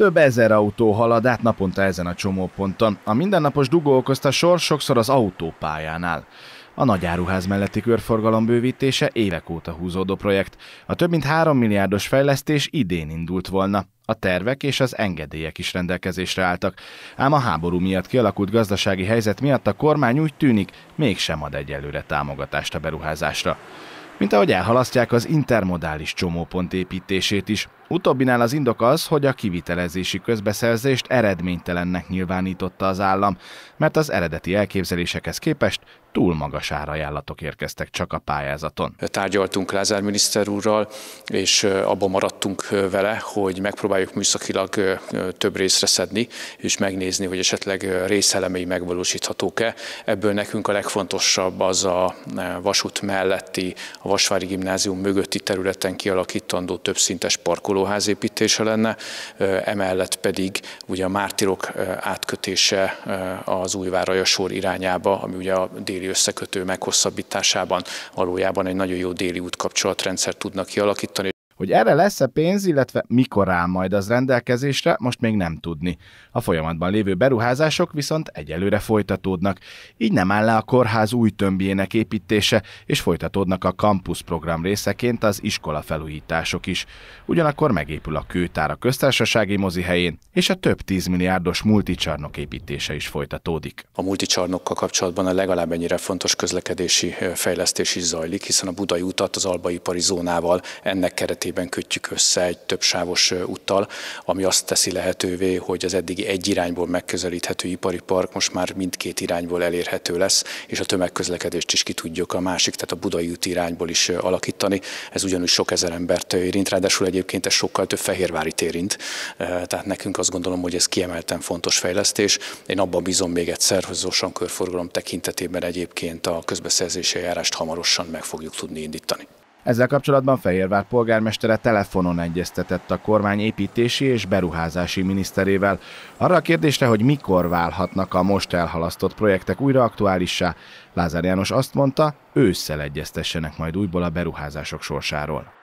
Több ezer autó halad át naponta ezen a csomóponton. A mindennapos dugó okozta sor sokszor az autópályánál. A nagyáruház melletti körforgalom bővítése évek óta húzódó projekt. A több mint 3 milliárdos fejlesztés idén indult volna. A tervek és az engedélyek is rendelkezésre álltak, ám a háború miatt kialakult gazdasági helyzet miatt a kormány úgy tűnik, mégsem ad egyelőre támogatást a beruházásra. Mint ahogy elhalasztják az intermodális csomópont építését is, Utóbbinál az indok az, hogy a kivitelezési közbeszerzést eredménytelennek nyilvánította az állam, mert az eredeti elképzelésekhez képest túl magas árajánlatok érkeztek csak a pályázaton. Tárgyaltunk Lázár miniszter úrral, és abban maradtunk vele, hogy megpróbáljuk műszakilag több részre szedni, és megnézni, hogy esetleg részelemei megvalósíthatók-e. Ebből nekünk a legfontosabb az a vasút melletti, a Vasvári Gimnázium mögötti területen kialakítandó többszintes parkoló, hasonló házépítése lenne, emellett pedig ugye a mártirok átkötése az újváraja sor irányába, ami ugye a déli összekötő meghosszabbításában valójában egy nagyon jó déli útkapcsolatrendszer tudnak kialakítani. Hogy erre lesz-e pénz, illetve mikor áll majd az rendelkezésre, most még nem tudni. A folyamatban lévő beruházások viszont egyelőre folytatódnak. Így nem áll le a kórház új tömbjének építése, és folytatódnak a campus program részeként az iskola felújítások is. Ugyanakkor megépül a kőtár a köztársasági mozi helyén, és a több tízmilliárdos multicsarnok építése is folytatódik. A multicsarnokkal kapcsolatban a legalább ennyire fontos közlekedési fejlesztés is zajlik, hiszen a budai utat az albaipari zónával ennek keretében esetében kötjük össze egy többsávos úttal, ami azt teszi lehetővé, hogy az eddigi egy irányból megközelíthető ipari park most már mindkét irányból elérhető lesz, és a tömegközlekedést is ki tudjuk a másik, tehát a budai út irányból is alakítani. Ez ugyanúgy sok ezer embert érint, ráadásul egyébként ez sokkal több fehérvári érint, tehát nekünk azt gondolom, hogy ez kiemelten fontos fejlesztés. Én abban bízom még egyszer, hogy Zosan körforgalom tekintetében egyébként a közbeszerzési eljárást hamarosan meg fogjuk tudni indítani. Ezzel kapcsolatban Fehérvár polgármestere telefonon egyeztetett a kormány építési és beruházási miniszterével. Arra a kérdésre, hogy mikor válhatnak a most elhalasztott projektek újra aktuálissá, Lázár János azt mondta, ősszel egyeztessenek majd újból a beruházások sorsáról.